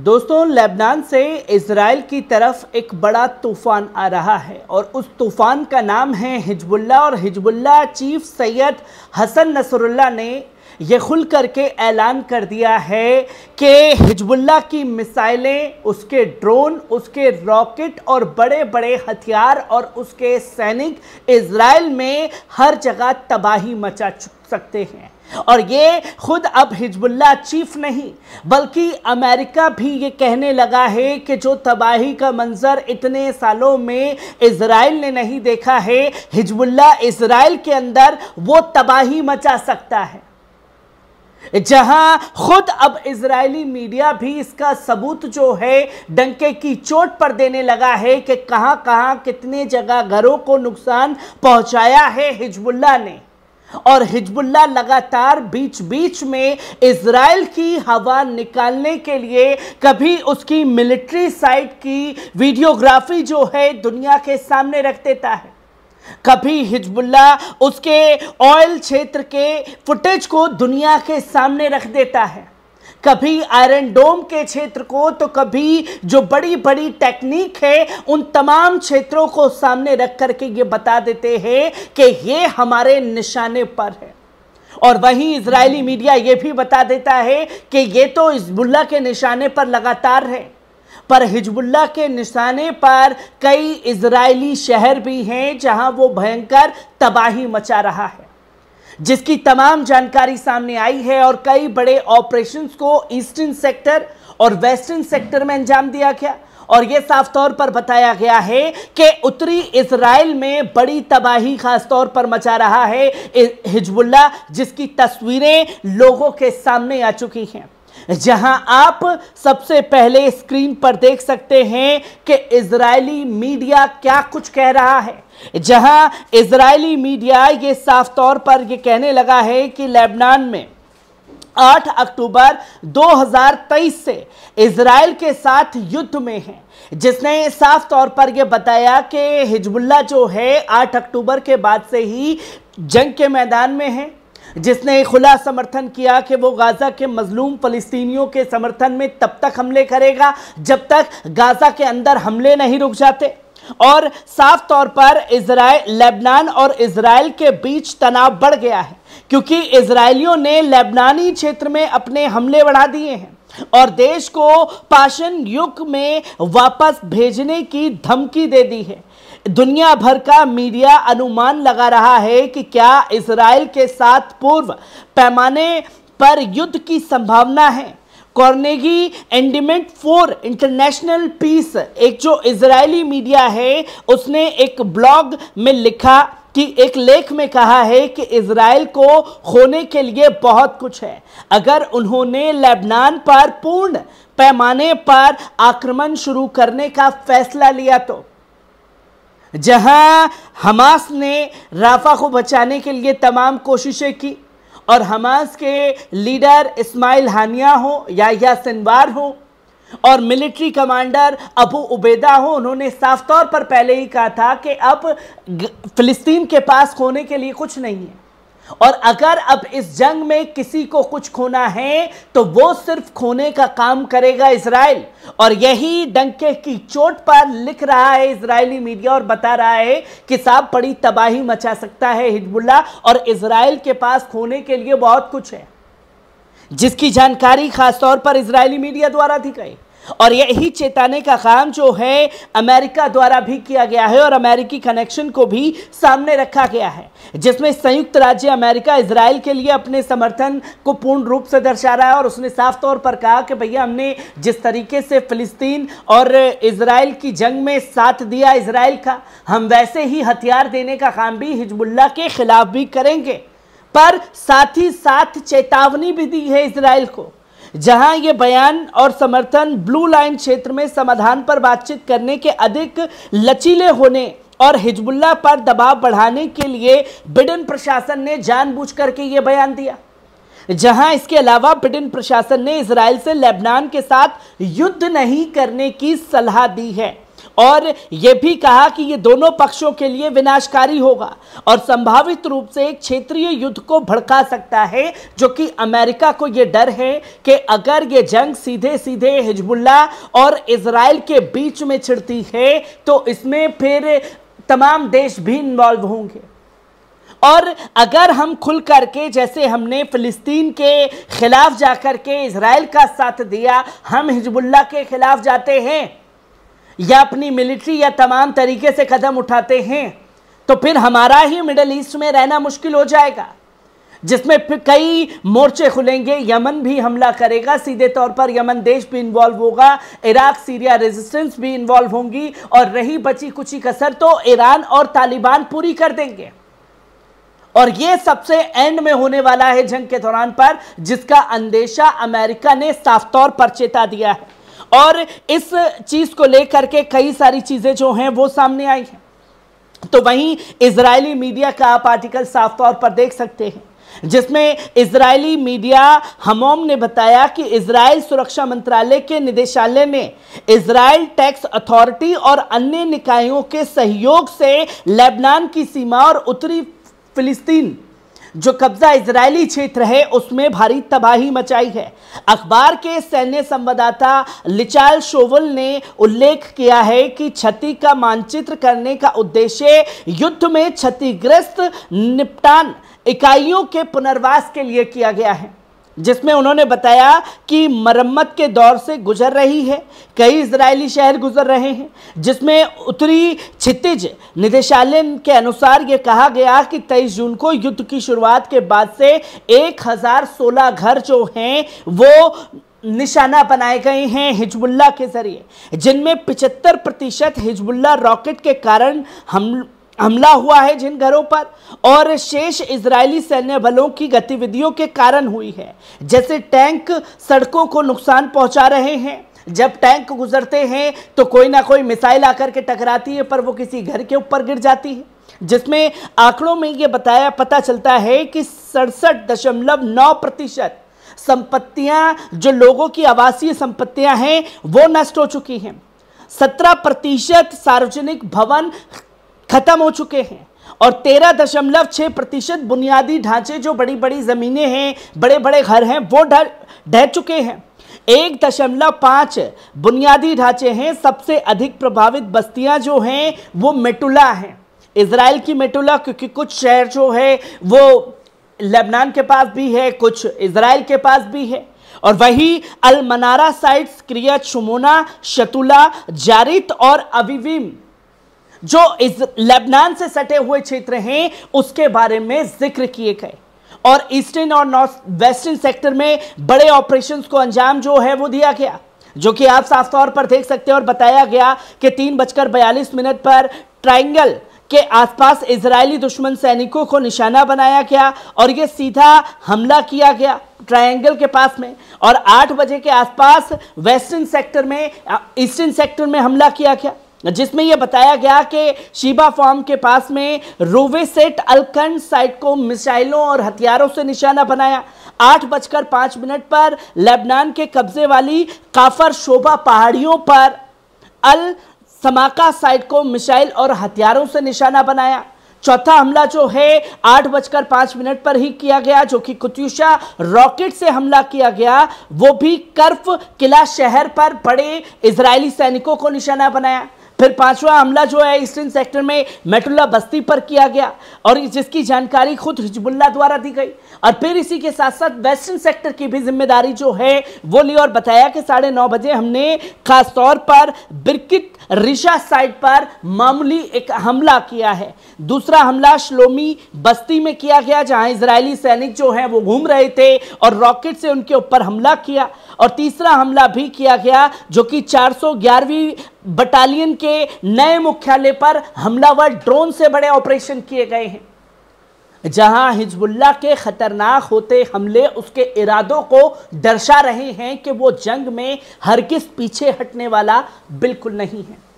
दोस्तों लेबनान से इसराइल की तरफ एक बड़ा तूफान आ रहा है और उस तूफान का नाम है हिजबुल्ला और Hezbollah chief Sayyed Hassan Nasrallah ने यह खुल करके ऐलान कर दिया है कि हिजबुल्ला की मिसाइलें उसके ड्रोन उसके रॉकेट और बड़े बड़े हथियार और उसके सैनिक इसराइल में हर जगह तबाही मचा सकते हैं और ये खुद अब हिजबुल्ला चीफ नहीं बल्कि अमेरिका भी ये कहने लगा है कि जो तबाही का मंजर इतने सालों में इसराइल ने नहीं देखा है हिजबुल्ला इसराइल के अंदर वो तबाही मचा सकता है जहां खुद अब इजरायली मीडिया भी इसका सबूत जो है डंके की चोट पर देने लगा है कि कहां कहां कितने जगह घरों को नुकसान पहुंचाया है हिजबुल्ला ने और हिजबुल्ला लगातार बीच बीच में इसराइल की हवा निकालने के लिए कभी उसकी मिलिट्री साइट की वीडियोग्राफी जो है दुनिया के सामने रख देता है कभी हिजबुल्ला उसके ऑयल क्षेत्र के फुटेज को दुनिया के सामने रख देता है कभी आयरन डोम के क्षेत्र को तो कभी जो बड़ी बड़ी टेक्निक है उन तमाम क्षेत्रों को सामने रख करके ये बता देते हैं कि ये हमारे निशाने पर है और वहीं इजरायली मीडिया ये भी बता देता है कि ये तो हिजबुल्ला के निशाने पर लगातार है पर हिजबुल्ला के निशाने पर कई इजरायली शहर भी हैं जहां वो भयंकर तबाही मचा रहा है जिसकी तमाम जानकारी सामने आई है और कई बड़े ऑपरेशंस को ईस्टर्न सेक्टर और वेस्टर्न सेक्टर में अंजाम दिया गया और यह साफ तौर पर बताया गया है कि उत्तरी इसराइल में बड़ी तबाही खास तौर पर मचा रहा है हिजबुल्ला जिसकी तस्वीरें लोगों के सामने आ चुकी हैं जहां आप सबसे पहले स्क्रीन पर देख सकते हैं कि इजरायली मीडिया क्या कुछ कह रहा है जहां इजरायली मीडिया ये साफ तौर पर यह कहने लगा है कि लेबनान में 8 अक्टूबर 2023 से इसराइल के साथ युद्ध में है जिसने साफ तौर पर यह बताया कि हिजबुल्ला जो है 8 अक्टूबर के बाद से ही जंग के मैदान में है जिसने खुला समर्थन किया कि वो गाज़ा के मजलूम फ़लस्तीनियों के समर्थन में तब तक हमले करेगा जब तक गाज़ा के अंदर हमले नहीं रुक जाते और साफ तौर पर इसराइल लेबनान और इसराइल के बीच तनाव बढ़ गया है क्योंकि इसराइलियों ने लेबनानी क्षेत्र में अपने हमले बढ़ा दिए हैं और देश को पाषण युग में वापस भेजने की धमकी दे दी है दुनिया भर का मीडिया अनुमान लगा रहा है कि क्या इसराइल के साथ पूर्व पैमाने पर युद्ध की संभावना है Carnegie Endowment for International Peace एक जो इजरायली मीडिया है उसने एक ब्लॉग में लिखा कि एक लेख में कहा है कि इसराइल को खोने के लिए बहुत कुछ है अगर उन्होंने लेबनान पर पूर्ण पैमाने पर आक्रमण शुरू करने का फैसला लिया तो जहां हमास ने राफा को बचाने के लिए तमाम कोशिशें की और हमास के लीडर इस्माइल हानिया हो या या सिनवार हो और मिलिट्री कमांडर अबू उबैदा हो उन्होंने साफ तौर पर पहले ही कहा था कि अब फिलिस्तीन के पास खोने के लिए कुछ नहीं है और अगर अब इस जंग में किसी को कुछ खोना है तो वो सिर्फ खोने का काम करेगा इसराइल और यही डंके की चोट पर लिख रहा है इसराइली मीडिया और बता रहा है कि साहब बड़ी तबाही मचा सकता है हिजबुल्ला और इसराइल के पास खोने के लिए बहुत कुछ है जिसकी जानकारी खासतौर पर इसराइली मीडिया द्वारा दी गई और यही चेताने का काम जो है अमेरिका द्वारा भी किया गया है और अमेरिकी कनेक्शन को भी सामने रखा गया है जिसमें संयुक्त राज्य अमेरिका इसराइल के लिए अपने समर्थन को पूर्ण रूप से दर्शा रहा है और उसने साफ तौर पर कहा कि भैया हमने जिस तरीके से फिलिस्तीन और इसराइल की जंग में साथ दिया इसराइल का हम वैसे ही हथियार देने का काम भी हिजबुल्ला के खिलाफ भी करेंगे पर साथ ही साथ चेतावनी भी दी है इसराइल को जहां ये बयान और समर्थन ब्लू लाइन क्षेत्र में समाधान पर बातचीत करने के अधिक लचीले होने और हिजबुल्ला पर दबाव बढ़ाने के लिए ब्रिटेन प्रशासन ने जानबूझ करके ये बयान दिया जहां इसके अलावा ब्रिटेन प्रशासन ने इसराइल से लेबनान के साथ युद्ध नहीं करने की सलाह दी है और यह भी कहा कि ये दोनों पक्षों के लिए विनाशकारी होगा और संभावित रूप से एक क्षेत्रीय युद्ध को भड़का सकता है जो कि अमेरिका को यह डर है कि अगर ये जंग सीधे सीधे हिजबुल्ला और इसराइल के बीच में छिड़ती है तो इसमें फिर तमाम देश भी इन्वॉल्व होंगे और अगर हम खुल करके जैसे हमने फ़िलिस्तीन के ख़िलाफ़ जाकर के इसराइल का साथ दिया हम हिजबुल्ला के ख़िलाफ़ जाते हैं या अपनी मिलिट्री या तमाम तरीके से कदम उठाते हैं तो फिर हमारा ही मिडल ईस्ट में रहना मुश्किल हो जाएगा जिसमें कई मोर्चे खुलेंगे यमन भी हमला करेगा सीधे तौर पर यमन देश भी इन्वॉल्व होगा इराक सीरिया रेजिस्टेंस भी इन्वॉल्व होंगी और रही बची कुछ ही कसर तो ईरान और तालिबान पूरी कर देंगे और यह सबसे एंड में होने वाला है जंग के दौरान पर जिसका अंदेशा अमेरिका ने साफ तौर पर चेता दिया है और इस चीज़ को लेकर के कई सारी चीज़ें जो हैं वो सामने आई हैं तो वहीं इजरायली मीडिया का आप आर्टिकल साफ तौर पर देख सकते हैं जिसमें इजरायली मीडिया हमोम ने बताया कि इसराइल सुरक्षा मंत्रालय के निदेशालय ने इसराइल टैक्स अथॉरिटी और अन्य निकायों के सहयोग से लेबनान की सीमा और उत्तरी फिलिस्तीन जो कब्जा इसराइली क्षेत्र है उसमें भारी तबाही मचाई है अखबार के सैन्य संवाददाता लिचाल शोवल ने उल्लेख किया है कि क्षति का मानचित्र करने का उद्देश्य युद्ध में क्षतिग्रस्त निपटान इकाइयों के पुनर्वास के लिए किया गया है जिसमें उन्होंने बताया कि मरम्मत के दौर से गुजर रही है कई इसराइली शहर गुजर रहे हैं जिसमें उत्तरी छितिज निदेशालय के अनुसार ये कहा गया कि 23 जून को युद्ध की शुरुआत के बाद से 1016 घर जो हैं वो निशाना बनाए गए हैं हिजबुल्ला के जरिए जिनमें 75 प्रतिशत हिजबुल्ला रॉकेट के कारण हम हमला हुआ है जिन घरों पर और शेष इजरायली सैन्य बलों की गतिविधियों के कारण हुई है जैसे टैंक सड़कों को नुकसान पहुंचा रहे हैं जब टैंक गुजरते हैं तो कोई ना कोई मिसाइल आकर के टकराती है पर वो किसी घर के ऊपर गिर जाती है जिसमें आंकड़ों में ये बताया पता चलता है कि सड़सठ दशमलव नौ प्रतिशत संपत्तियां जो लोगों की आवासीय संपत्तियां हैं वो नष्ट हो चुकी हैं सत्रह प्रतिशत सार्वजनिक भवन खत्म हो चुके हैं और तेरह दशमलव छः प्रतिशत बुनियादी ढांचे जो बड़ी बड़ी ज़मीनें हैं बड़े बड़े घर हैं वो ढह ढह चुके हैं एक दशमलव पाँच बुनियादी ढांचे हैं सबसे अधिक प्रभावित बस्तियां जो हैं वो मेटुला हैं इसराइल की मेटुला क्योंकि कुछ शहर जो है वो लेबनान के पास भी है कुछ इसराइल के पास भी है और वही अलमनारा साइट्स क्रिया शुमोना शतुला जारित और अविविम जो इस लेबनान से सटे हुए क्षेत्र हैं उसके बारे में जिक्र किए गए और ईस्टर्न और नॉर्थ वेस्टर्न सेक्टर में बड़े ऑपरेशंस को अंजाम जो है वो दिया गया जो कि आप साफ तौर पर देख सकते हैं और बताया गया कि तीन बजकर बयालीस मिनट पर ट्राइंगल के आसपास इजरायली दुश्मन सैनिकों को निशाना बनाया गया और ये सीधा हमला किया गया ट्रायंगल के पास में और आठ बजे के आसपास वेस्टर्न सेक्टर में ईस्टर्न सेक्टर में हमला किया गया जिसमें यह बताया गया कि शिबा फार्म के पास में रोवेसेट अलकन साइट को मिसाइलों और हथियारों से निशाना बनाया आठ बजकर पांच मिनट पर लेबनान के कब्जे वाली काफर शोभा पहाड़ियों पर अल समाका साइट को मिसाइल और हथियारों से निशाना बनाया चौथा हमला जो है आठ बजकर पांच मिनट पर ही किया गया जो कि कुत्यूशा रॉकेट से हमला किया गया वो भी कर्फ किला शहर पर बड़े इजरायली सैनिकों को निशाना बनाया फिर पांचवा हमला जो है ईस्टर्न सेक्टर में मेटुल्ला बस्ती पर किया गया और जिसकी जानकारी खुद हिजबुल्ला द्वारा दी गई और फिर इसी के साथ साथ वेस्टर्न सेक्टर की भी जिम्मेदारी जो है वो ली और बताया कि साढ़े नौ बजे हमने खासतौर पर बिरकित रिशा साइड पर मामूली एक हमला किया है दूसरा हमला श्लोमी बस्ती में किया गया जहां इजरायली सैनिक जो है वो घूम रहे थे और रॉकेट से उनके ऊपर हमला किया और तीसरा हमला भी किया गया जो कि 411वीं बटालियन के नए मुख्यालय पर हमलावर ड्रोन से बड़े ऑपरेशन किए गए हैं जहां हिजबुल्ला के ख़तरनाक होते हमले उसके इरादों को दर्शा रहे हैं कि वो जंग में हर किस पीछे हटने वाला बिल्कुल नहीं है